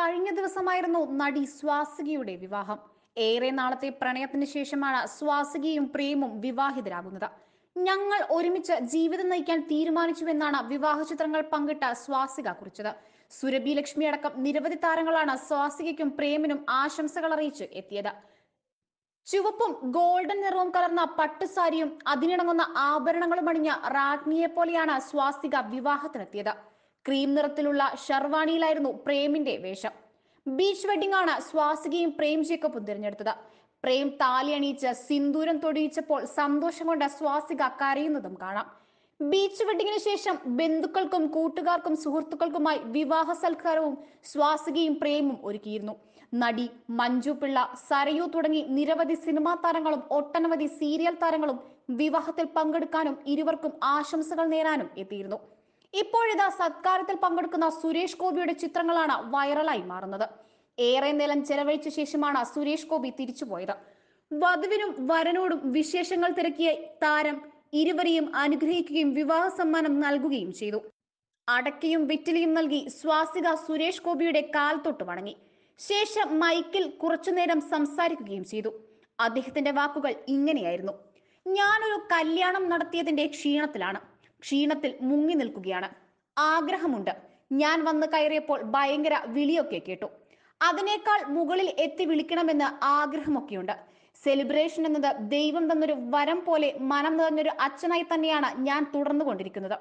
കഴിഞ്ഞ ദിവസമായിരുന്നു നടി സ്വാസികയുടെ വിവാഹം ഏറെ നാളത്തെ പ്രണയത്തിന് ശേഷമാണ് സ്വാസികയും പ്രേമും വിവാഹിതരാകുന്നത് ഞങ്ങൾ ഒരുമിച്ച് ജീവിതം നയിക്കാൻ തീരുമാനിച്ചുവെന്നാണ് വിവാഹ ചിത്രങ്ങൾ പങ്കിട്ട സ്വാസിക കുറിച്ചത് സുരഭി ലക്ഷ്മി അടക്കം നിരവധി താരങ്ങളാണ് സ്വാസികയ്ക്കും പ്രേമിനും ആശംസകൾ അറിയിച്ച് എത്തിയത് ചുവപ്പും ഗോൾഡൻ നിറവും കലർന്ന പട്ടുസാരിയും അതിനിണങ്ങുന്ന ആഭരണങ്ങളും അണിഞ്ഞ റാഗ്നിയെ പോലെയാണ് സ്വാസിക വിവാഹത്തിനെത്തിയത് ക്രീം നിറത്തിലുള്ള ഷർവാണിയിലായിരുന്നു പ്രേമിന്റെ വേഷം ബീച്ച് വെഡിംഗ് ആണ് സ്വാസികയും പ്രേം ജേക്കബും തിരഞ്ഞെടുത്തത് പ്രേം താലി അണിയിച്ച് സിന്ദൂരം തൊടിയിച്ചപ്പോൾ സന്തോഷം കൊണ്ട് സ്വാസിക കരയുന്നതും കാണാം ബീച്ച് വെഡിങ്ങിന് ശേഷം ബന്ധുക്കൾക്കും കൂട്ടുകാർക്കും സുഹൃത്തുക്കൾക്കുമായി വിവാഹ സൽക്കാരവും സ്വാസികയും പ്രേമും ഒരുക്കിയിരുന്നു നടി മഞ്ജു പിള്ള സരയു തുടങ്ങി നിരവധി സിനിമാ താരങ്ങളും ഒട്ടനവധി സീരിയൽ താരങ്ങളും വിവാഹത്തിൽ പങ്കെടുക്കാനും ഇരുവർക്കും ആശംസകൾ നേരാനും എത്തിയിരുന്നു ഇപ്പോഴിതാ സത്കാരത്തിൽ പങ്കെടുക്കുന്ന സുരേഷ് ഗോപിയുടെ ചിത്രങ്ങളാണ് വൈറലായി മാറുന്നത് ഏറെ നേരം ചെലവഴിച്ച ശേഷമാണ് സുരേഷ് ഗോപി തിരിച്ചുപോയത് വധുവിനും വരനോടും വിശേഷങ്ങൾ തിരക്കിയ താരം ഇരുവരെയും അനുഗ്രഹിക്കുകയും വിവാഹ സമ്മാനം നൽകുകയും ചെയ്തു അടക്കയും വിറ്റലിയും നൽകി സ്വാസിക സുരേഷ് ഗോപിയുടെ കാൽ തൊട്ട് വണങ്ങി ശേഷം മൈക്കിൽ കുറച്ചുനേരം സംസാരിക്കുകയും ചെയ്തു അദ്ദേഹത്തിന്റെ വാക്കുകൾ ഇങ്ങനെയായിരുന്നു ഞാനൊരു കല്യാണം നടത്തിയതിന്റെ ക്ഷീണത്തിലാണ് ക്ഷീണത്തിൽ മുങ്ങി നിൽക്കുകയാണ് ആഗ്രഹമുണ്ട് ഞാൻ വന്ന് കയറിയപ്പോൾ ഭയങ്കര വിളിയൊക്കെ കേട്ടു അതിനേക്കാൾ മുകളിൽ എത്തി വിളിക്കണമെന്ന് ആഗ്രഹമൊക്കെയുണ്ട് സെലിബ്രേഷൻ എന്നത് ദൈവം തന്നൊരു വരം പോലെ മനം നിറഞ്ഞൊരു അച്ഛനായി തന്നെയാണ് ഞാൻ തുടർന്നു കൊണ്ടിരിക്കുന്നത്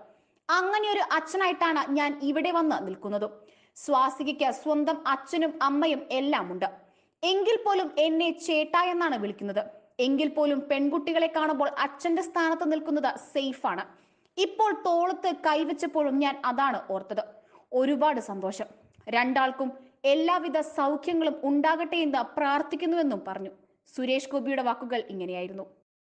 അങ്ങനെ ഒരു അച്ഛനായിട്ടാണ് ഞാൻ ഇവിടെ വന്ന് നിൽക്കുന്നതും സ്വാസികയ്ക്ക് സ്വന്തം അച്ഛനും അമ്മയും എല്ലാം ഉണ്ട് എങ്കിൽ പോലും എന്നെ ചേട്ട എന്നാണ് വിളിക്കുന്നത് എങ്കിൽ പോലും പെൺകുട്ടികളെ കാണുമ്പോൾ അച്ഛന്റെ സ്ഥാനത്ത് നിൽക്കുന്നത് സേഫാണ് ഇപ്പോൾ തോളത്ത് കൈവച്ചപ്പോഴും ഞാൻ അതാണ് ഓർത്തത് ഒരുപാട് സന്തോഷം രണ്ടാൾക്കും എല്ലാവിധ സൗഖ്യങ്ങളും ഉണ്ടാകട്ടെ എന്ന് പ്രാർത്ഥിക്കുന്നുവെന്നും പറഞ്ഞു സുരേഷ് ഗോപിയുടെ വാക്കുകൾ ഇങ്ങനെയായിരുന്നു